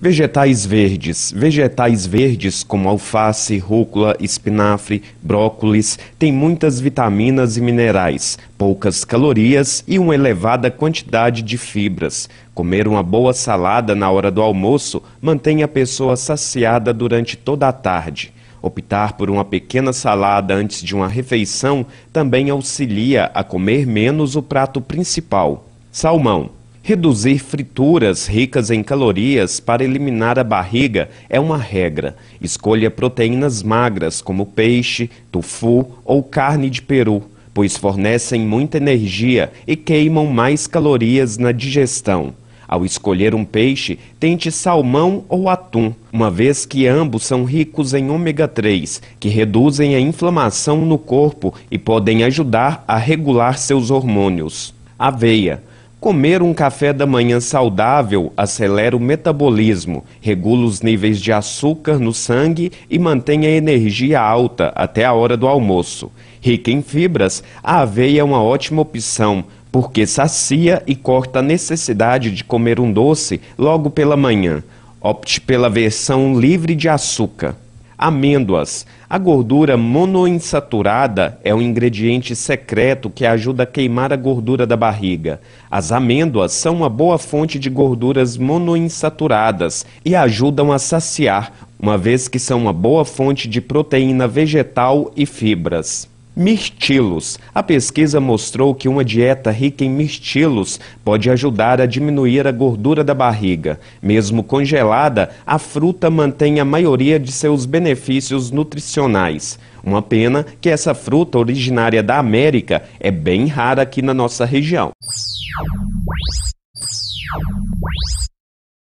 Vegetais verdes. Vegetais verdes como alface, rúcula, espinafre, brócolis têm muitas vitaminas e minerais, poucas calorias e uma elevada quantidade de fibras. Comer uma boa salada na hora do almoço mantém a pessoa saciada durante toda a tarde. Optar por uma pequena salada antes de uma refeição também auxilia a comer menos o prato principal. Salmão. Reduzir frituras ricas em calorias para eliminar a barriga é uma regra. Escolha proteínas magras como peixe, tofu ou carne de peru, pois fornecem muita energia e queimam mais calorias na digestão. Ao escolher um peixe, tente salmão ou atum, uma vez que ambos são ricos em ômega 3, que reduzem a inflamação no corpo e podem ajudar a regular seus hormônios. Aveia Comer um café da manhã saudável acelera o metabolismo, regula os níveis de açúcar no sangue e mantém a energia alta até a hora do almoço. Rica em fibras, a aveia é uma ótima opção, porque sacia e corta a necessidade de comer um doce logo pela manhã. Opte pela versão livre de açúcar amêndoas. A gordura monoinsaturada é um ingrediente secreto que ajuda a queimar a gordura da barriga. As amêndoas são uma boa fonte de gorduras monoinsaturadas e ajudam a saciar, uma vez que são uma boa fonte de proteína vegetal e fibras. Mirtilos. A pesquisa mostrou que uma dieta rica em mirtilos pode ajudar a diminuir a gordura da barriga. Mesmo congelada, a fruta mantém a maioria de seus benefícios nutricionais. Uma pena que essa fruta originária da América é bem rara aqui na nossa região.